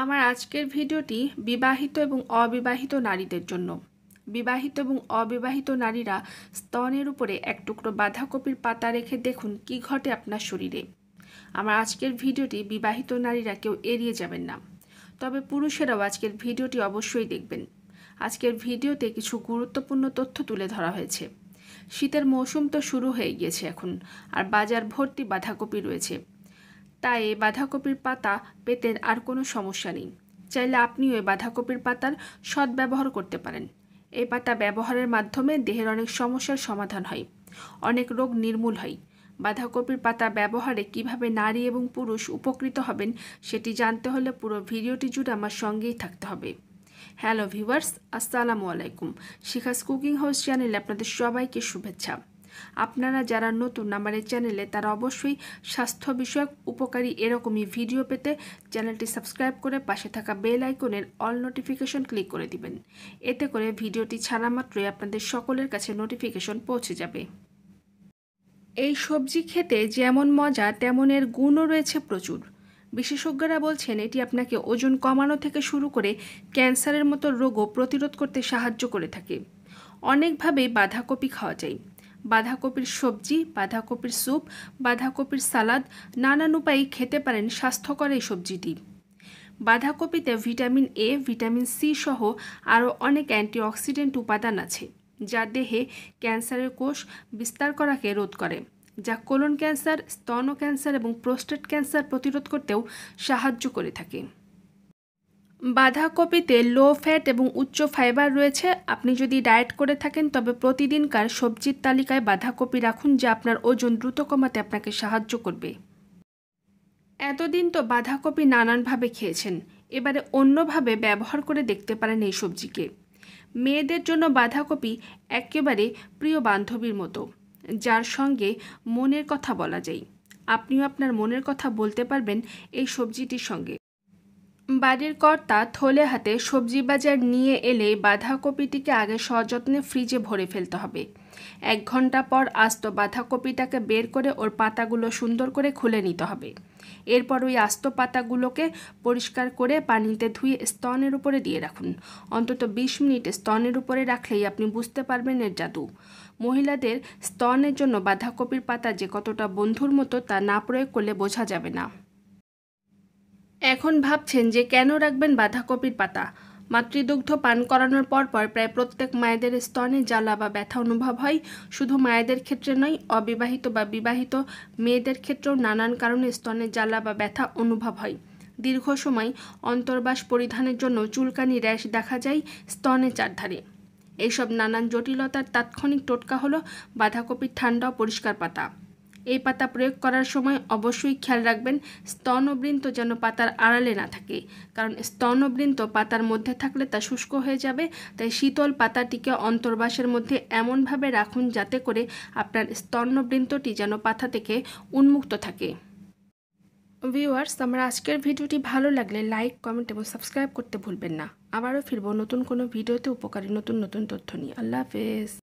আমার আজকের ভিডিওটি বিবাহিত এবং অবিবাহিত নারীদের জন্য বিবাহিত এবং অবিবাহিত নারীরা স্তনের উপরে এক টুকরো বাঁধাকপির পাতা রেখে দেখুন কি ঘটে আপনার শরীরে আমার আজকের ভিডিওটি বিবাহিত নারীরা কেউ এড়িয়ে যাবেন না তবে পুরুষেরাও আজকের ভিডিওটি অবশ্যই দেখবেন আজকের ভিডিওতে কিছু গুরুত্বপূর্ণ তথ্য তুলে ধরা হয়েছে শীতের মৌসুম তো শুরু হয়ে গিয়েছে এখন আর বাজার ভর্তি বাঁধাকপি রয়েছে তাই বাঁধাকপির পাতা পেতে আর কোনো সমস্যা নেই চাইলে আপনিও এই বাঁধাকপির পাতার সদ্ব্যবহার করতে পারেন এই পাতা ব্যবহারের মাধ্যমে দেহের অনেক সমস্যার সমাধান হয় অনেক রোগ নির্মূল হয় বাঁধাকপির পাতা ব্যবহারে কিভাবে নারী এবং পুরুষ উপকৃত হবেন সেটি জানতে হলে পুরো ভিডিওটি জুড়ে আমার সঙ্গেই থাকতে হবে হ্যালো ভিউয়ার্স আসসালামু আলাইকুম শিখাস কুকিং হাউস চ্যানেলে আপনাদের সবাইকে শুভেচ্ছা আপনারা যারা নতুন আমার এই চ্যানেলে তারা অবশ্যই স্বাস্থ্য বিষয়ক উপকারী এরকমই ভিডিও পেতে চ্যানেলটি সাবস্ক্রাইব করে পাশে থাকা বেল আইকনের অল নোটিফিকেশন ক্লিক করে দিবেন এতে করে ভিডিওটি ছাড়া মাত্রই আপনাদের সকলের কাছে নোটিফিকেশন পৌঁছে যাবে এই সবজি খেতে যেমন মজা তেমন এর গুণও রয়েছে প্রচুর বিশেষজ্ঞরা বলছেন এটি আপনাকে ওজন কমানো থেকে শুরু করে ক্যান্সারের মতো রোগও প্রতিরোধ করতে সাহায্য করে থাকে অনেকভাবেই বাঁধাকপি খাওয়া যায় বাঁধাকপির সবজি বাঁধাকপির স্যুপ বাঁধাকপির সালাদ নানান উপায়ে খেতে পারেন স্বাস্থ্যকর এই সবজিটি বাঁধাকপিতে ভিটামিন এ ভিটামিন সি সহ আরও অনেক অ্যান্টিঅক্সিডেন্ট উপাদান আছে যা দেহে ক্যান্সারের কোষ বিস্তার করাকে রোধ করে যা কোলন ক্যান্সার স্তন ক্যান্সার এবং প্রোস্টেট ক্যান্সার প্রতিরোধ করতেও সাহায্য করে থাকে বাঁধাকপিতে লো ফ্যাট এবং উচ্চ ফাইবার রয়েছে আপনি যদি ডায়েট করে থাকেন তবে প্রতিদিনকার সবজির তালিকায় বাঁধাকপি রাখুন যা আপনার ওজন দ্রুত কমাতে আপনাকে সাহায্য করবে এতদিন তো বাঁধাকপি নানানভাবে খেয়েছেন এবারে অন্যভাবে ব্যবহার করে দেখতে পারেন এই সবজিকে মেয়েদের জন্য বাঁধাকপি একেবারে প্রিয় বান্ধবীর মতো যার সঙ্গে মনের কথা বলা যায় আপনিও আপনার মনের কথা বলতে পারবেন এই সবজিটির সঙ্গে বাড়ির কর্তা থলে হাতে সবজি বাজার নিয়ে এলে বাঁধাকপিটিকে আগে সযত্নে ফ্রিজে ভরে ফেলতে হবে এক ঘন্টা পর আস্ত বাঁধাকপিটাকে বের করে ওর পাতাগুলো সুন্দর করে খুলে নিতে হবে এরপর ওই আস্ত পাতাগুলোকে পরিষ্কার করে পানিতে ধুয়ে স্তনের উপরে দিয়ে রাখুন অন্তত ২০ মিনিট স্তনের উপরে রাখলেই আপনি বুঝতে পারবেন এর জাদু মহিলাদের স্তনের জন্য বাঁধাকপির পাতা যে কতটা বন্ধুর মতো তা না প্রয়োগ করলে বোঝা যাবে না এখন ভাবছেন যে কেন রাখবেন বাঁধাকপির পাতা মাতৃদুগ্ধ পান করানোর পরপর প্রায় প্রত্যেক মায়েদের স্তনে জ্বালা বা ব্যথা অনুভব হয় শুধু মায়েদের ক্ষেত্রে নয় অবিবাহিত বা বিবাহিত মেয়েদের ক্ষেত্রেও নানান কারণে স্তনে জ্বালা বা ব্যথা অনুভব হয় দীর্ঘ সময় অন্তর্বাস পরিধানের জন্য চুলকানি র্যাশ দেখা যায় স্তনে চারধারে এইসব নানান জটিলতার তাৎক্ষণিক টোটকা হলো বাঁধাকপির ঠান্ডা পরিষ্কার পাতা এই পাতা প্রয়োগ করার সময় অবশ্যই খেয়াল রাখবেন স্তনবৃন্ত যেন পাতার আড়ালে না থাকে কারণ স্তনবৃন্ত পাতার মধ্যে থাকলে তা শুষ্ক হয়ে যাবে তাই শীতল পাতাটিকে অন্তর্বাসের মধ্যে এমনভাবে রাখুন যাতে করে আপনার স্তনবৃন্তটি যেন পাতা থেকে উন্মুক্ত থাকে ভিউয়ার্স আমার আজকের ভিডিওটি ভালো লাগলে লাইক কমেন্ট এবং সাবস্ক্রাইব করতে ভুলবেন না আবারও ফিরবো নতুন কোনো ভিডিওতে উপকারী নতুন নতুন তথ্য নিয়ে আল্লাহ হাফেজ